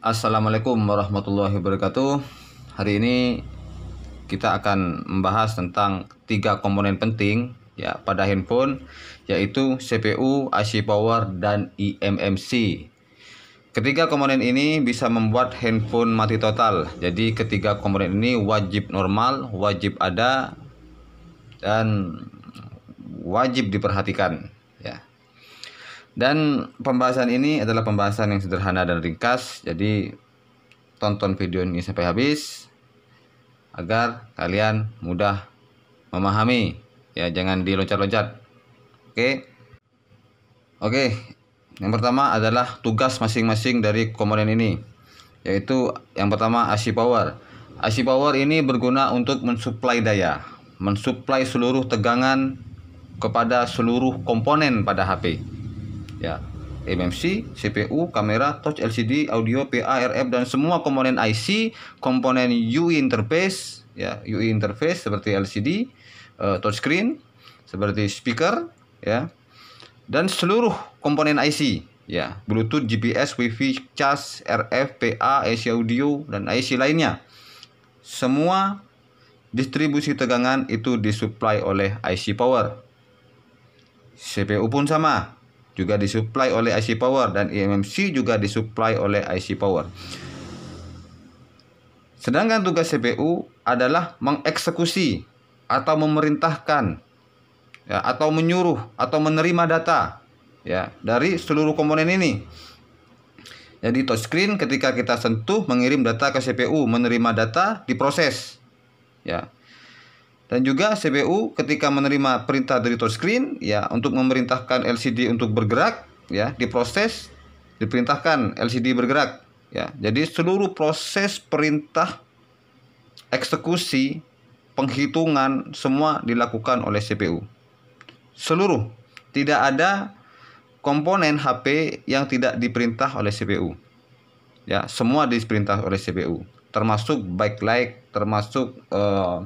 Assalamualaikum warahmatullahi wabarakatuh. Hari ini kita akan membahas tentang tiga komponen penting ya pada handphone yaitu CPU, IC power dan eMMC. Ketiga komponen ini bisa membuat handphone mati total. Jadi ketiga komponen ini wajib normal, wajib ada dan wajib diperhatikan ya. Dan pembahasan ini adalah pembahasan yang sederhana dan ringkas, jadi tonton video ini sampai habis agar kalian mudah memahami. Ya, jangan diloncat-loncat. Oke. Oke. Yang pertama adalah tugas masing-masing dari komponen ini, yaitu yang pertama AC power. AC power ini berguna untuk mensuplai daya, mensuplai seluruh tegangan kepada seluruh komponen pada HP ya MMC, CPU, kamera, touch LCD, audio, PA, RF dan semua komponen IC, komponen UI interface, ya UI interface seperti LCD, uh, eh, touch screen, seperti speaker, ya dan seluruh komponen IC, ya Bluetooth, GPS, WiFi, Charge, RF, PA, AC audio dan IC lainnya. Semua distribusi tegangan itu disuplai oleh IC power. CPU pun sama, juga disuplai oleh IC Power dan eMMC juga disuplai oleh IC Power. Sedangkan tugas CPU adalah mengeksekusi atau memerintahkan ya, atau menyuruh atau menerima data ya dari seluruh komponen ini. Jadi touchscreen ketika kita sentuh mengirim data ke CPU, menerima data, diproses. Ya. Dan juga CPU ketika menerima perintah dari touchscreen ya untuk memerintahkan LCD untuk bergerak ya diproses diperintahkan LCD bergerak ya. Jadi seluruh proses perintah eksekusi penghitungan semua dilakukan oleh CPU. Seluruh tidak ada komponen HP yang tidak diperintah oleh CPU. Ya, semua diperintah oleh CPU, termasuk backlight, termasuk uh,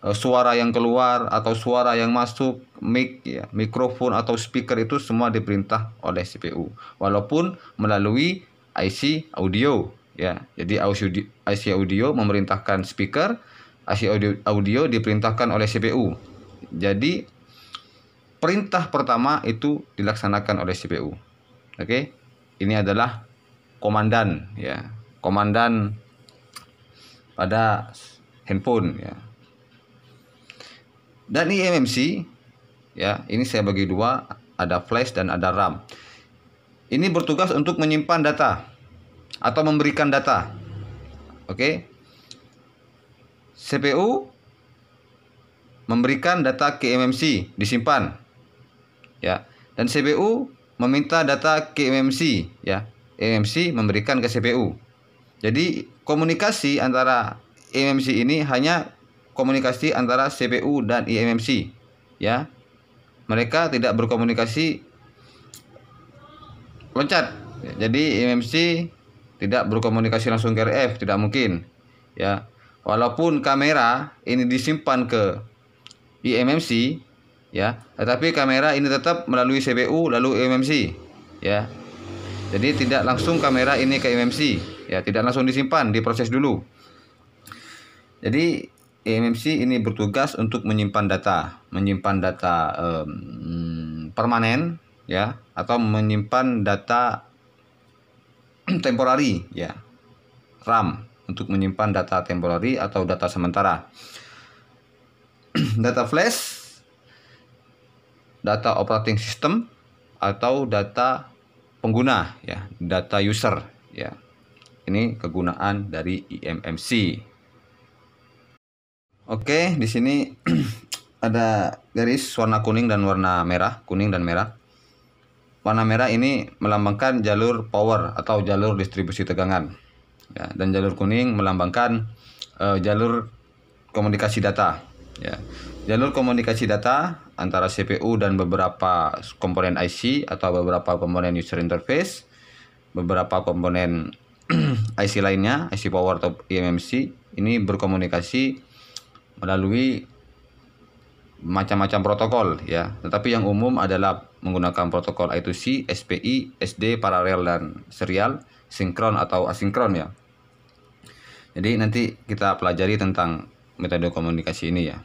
Eh, suara yang keluar atau suara yang masuk mic ya, mikrofon atau speaker itu semua diperintah oleh CPU walaupun melalui IC audio ya jadi IC audio memerintahkan speaker IC audio, audio diperintahkan oleh CPU jadi perintah pertama itu dilaksanakan oleh CPU oke okay? ini adalah komandan ya komandan pada handphone ya dan eMMC ya, ini saya bagi dua, ada flash dan ada RAM. Ini bertugas untuk menyimpan data atau memberikan data. Oke. Okay? CPU memberikan data ke MMC disimpan. Ya. Dan CPU meminta data ke MMC ya. MMC memberikan ke CPU. Jadi komunikasi antara MMC ini hanya komunikasi antara CPU dan IMMC, ya. Mereka tidak berkomunikasi loncat. Jadi IMMC tidak berkomunikasi langsung ke RF, tidak mungkin ya. Walaupun kamera ini disimpan ke IMMC, ya, tetapi kamera ini tetap melalui CPU lalu IMMC, ya. Jadi tidak langsung kamera ini ke IMMC, ya, tidak langsung disimpan, diproses dulu. Jadi EMMC ini bertugas untuk menyimpan data, menyimpan data um, permanen ya atau menyimpan data temporari ya. RAM untuk menyimpan data temporari atau data sementara. data flash data operating system atau data pengguna ya, data user ya. Ini kegunaan dari IMMC Oke, di sini ada garis warna kuning dan warna merah, kuning dan merah. Warna merah ini melambangkan jalur power atau jalur distribusi tegangan. Ya, dan jalur kuning melambangkan uh, jalur komunikasi data. Ya. Jalur komunikasi data antara CPU dan beberapa komponen IC atau beberapa komponen user interface, beberapa komponen IC lainnya, IC power atau IMMC ini berkomunikasi melalui macam-macam protokol ya. Tetapi yang umum adalah menggunakan protokol I2C, SPI, SD, paralel dan serial, sinkron atau asinkron ya. Jadi nanti kita pelajari tentang metode komunikasi ini ya.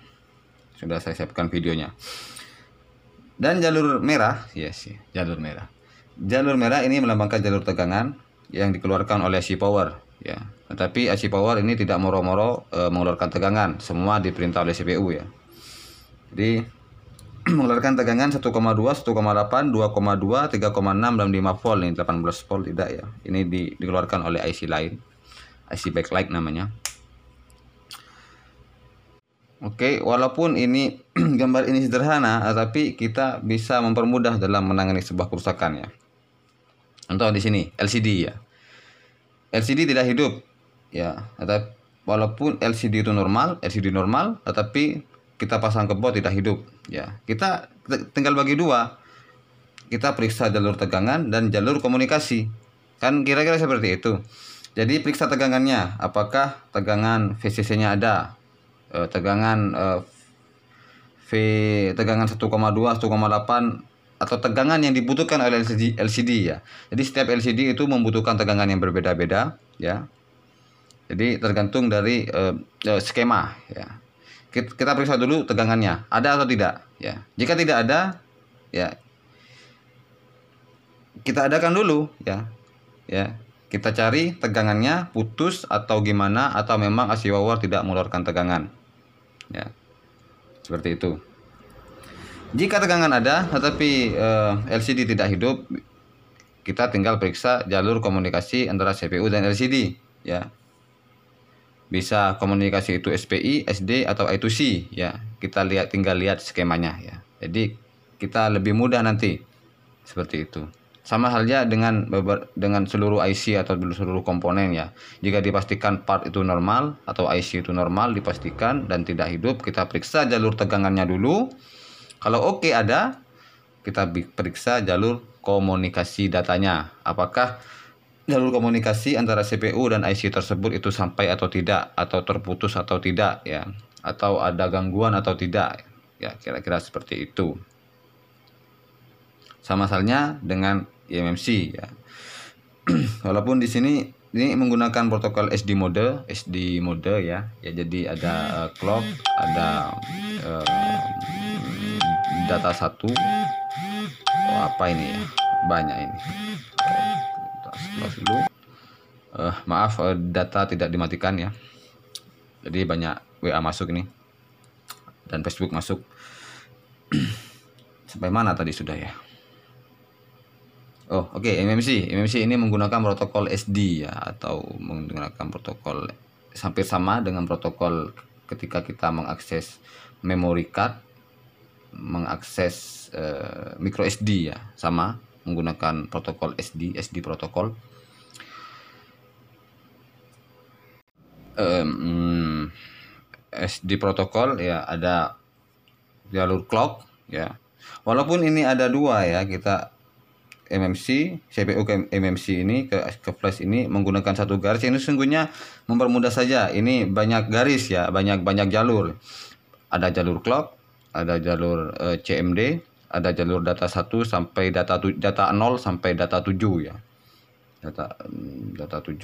Sudah saya siapkan videonya. Dan jalur merah, yes, jalur merah. Jalur merah ini melambangkan jalur tegangan yang dikeluarkan oleh si power ya tetapi IC power ini tidak moro-moro e, mengeluarkan tegangan semua diperintah oleh CPU ya jadi mengeluarkan tegangan 1,2 1,8 2,2 3,6 dan 5 volt ini 18 volt tidak ya ini di, dikeluarkan oleh IC lain IC backlight namanya Oke, walaupun ini gambar ini sederhana, tapi kita bisa mempermudah dalam menangani sebuah kerusakan ya. Contoh di sini LCD ya. LCD tidak hidup ya tetap walaupun LCD itu normal LCD normal tetapi kita pasang ke bawah tidak hidup ya kita tinggal bagi dua kita periksa jalur tegangan dan jalur komunikasi kan kira-kira seperti itu jadi periksa tegangannya apakah tegangan VCC nya ada e, tegangan e, V tegangan 1,2 1,8 atau tegangan yang dibutuhkan oleh LCD, LCD ya. Jadi setiap LCD itu membutuhkan tegangan yang berbeda-beda ya. Jadi tergantung dari uh, uh, skema ya. Kita, kita periksa dulu tegangannya ada atau tidak ya. Jika tidak ada ya kita adakan dulu ya. Ya, kita cari tegangannya putus atau gimana atau memang asiwawar tidak mengeluarkan tegangan. Ya. Seperti itu. Jika tegangan ada tetapi uh, eh, LCD tidak hidup, kita tinggal periksa jalur komunikasi antara CPU dan LCD ya. Bisa komunikasi itu SPI, SD atau I2C ya. Kita lihat tinggal lihat skemanya ya. Jadi kita lebih mudah nanti seperti itu. Sama halnya dengan dengan seluruh IC atau seluruh komponen ya. Jika dipastikan part itu normal atau IC itu normal dipastikan dan tidak hidup, kita periksa jalur tegangannya dulu kalau oke okay ada, kita periksa jalur komunikasi datanya. Apakah jalur komunikasi antara CPU dan IC tersebut itu sampai atau tidak atau terputus atau tidak ya atau ada gangguan atau tidak ya kira-kira seperti itu sama halnya dengan IMMC ya walaupun di sini ini menggunakan protokol SD mode SD mode ya ya jadi ada uh, clock ada uh, data satu oh, apa ini ya banyak ini kita oh, dulu uh, maaf eh, data tidak dimatikan ya jadi banyak WA masuk ini dan Facebook masuk sampai mana tadi sudah ya Oh oke okay, MMC MMC ini menggunakan protokol SD ya atau menggunakan protokol hampir sama dengan protokol ketika kita mengakses memory card mengakses uh, micro SD ya sama menggunakan protokol SD SD protokol um, SD protokol ya ada jalur clock ya walaupun ini ada dua ya kita MMC CPU ke MMC ini ke ke flash ini menggunakan satu garis ini sungguhnya mempermudah saja ini banyak garis ya banyak banyak jalur ada jalur clock ada jalur eh, CMD, ada jalur data 1 sampai data tu, data 0 sampai data 7 ya. Data hmm, data 7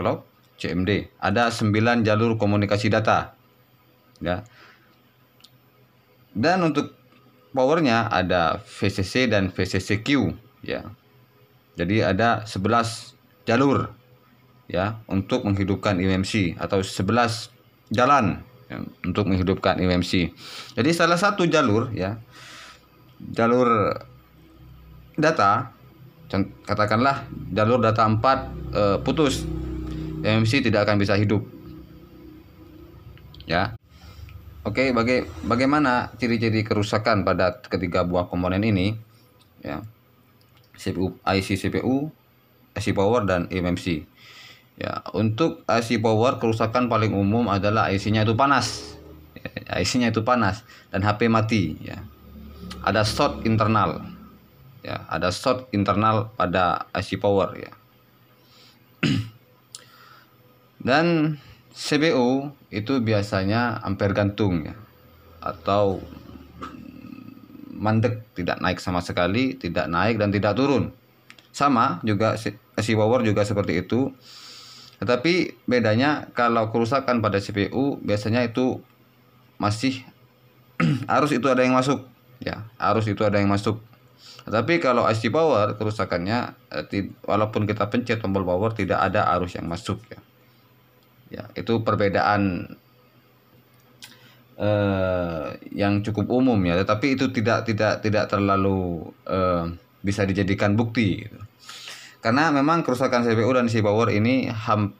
cloud CMD. Ada 9 jalur komunikasi data. Ya. Dan untuk powernya ada VCC dan VCCQ ya. Jadi ada 11 jalur ya untuk menghidupkan IMC e atau 11 jalan untuk menghidupkan UMC. E Jadi salah satu jalur ya jalur data katakanlah jalur data 4 eh, e, putus UMC tidak akan bisa hidup. Ya. Oke, baga bagaimana ciri-ciri kerusakan pada ketiga buah komponen ini? Ya. CPU, IC CPU, IC power dan UMC. E Ya, untuk IC power kerusakan paling umum adalah IC-nya itu panas. Ya, IC-nya itu panas dan HP mati ya. Ada short internal. Ya, ada short internal pada IC power ya. dan CPU itu biasanya ampere gantung ya atau mandek tidak naik sama sekali tidak naik dan tidak turun sama juga IC power juga seperti itu tetapi bedanya kalau kerusakan pada CPU biasanya itu masih arus itu ada yang masuk ya, arus itu ada yang masuk. Tetapi kalau IC power kerusakannya eh, walaupun kita pencet tombol power tidak ada arus yang masuk ya. Ya, itu perbedaan eh, yang cukup umum ya, tetapi itu tidak tidak tidak terlalu eh, bisa dijadikan bukti gitu. Karena memang kerusakan CPU dan si power ini hampir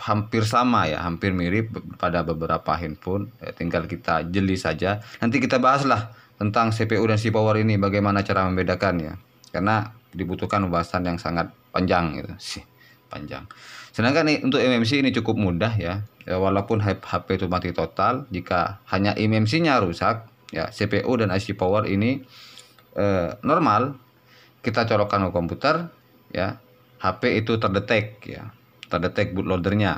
hampir sama ya, hampir mirip pada beberapa handphone. Ya, tinggal kita jeli saja. Nanti kita bahaslah tentang CPU dan si power ini bagaimana cara membedakannya. Karena dibutuhkan pembahasan yang sangat panjang gitu sih, panjang. Sedangkan nih, untuk MMC ini cukup mudah ya. ya walaupun HP itu mati total, jika hanya MMC-nya rusak, ya CPU dan IC power ini eh, normal kita colokkan ke komputer, ya HP itu terdetek ya terdetek bootloadernya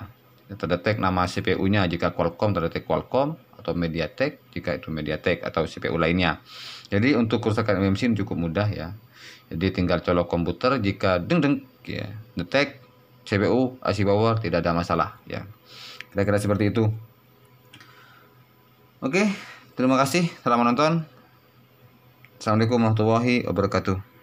ya, terdetek nama CPU-nya jika Qualcomm terdetek Qualcomm atau MediaTek jika itu MediaTek atau CPU lainnya. Jadi untuk kerusakan MCM cukup mudah ya. Jadi tinggal colok komputer jika deng deng ya detek CPU AC power tidak ada masalah ya. Kira-kira seperti itu. Oke, terima kasih telah menonton. Assalamualaikum warahmatullahi wabarakatuh.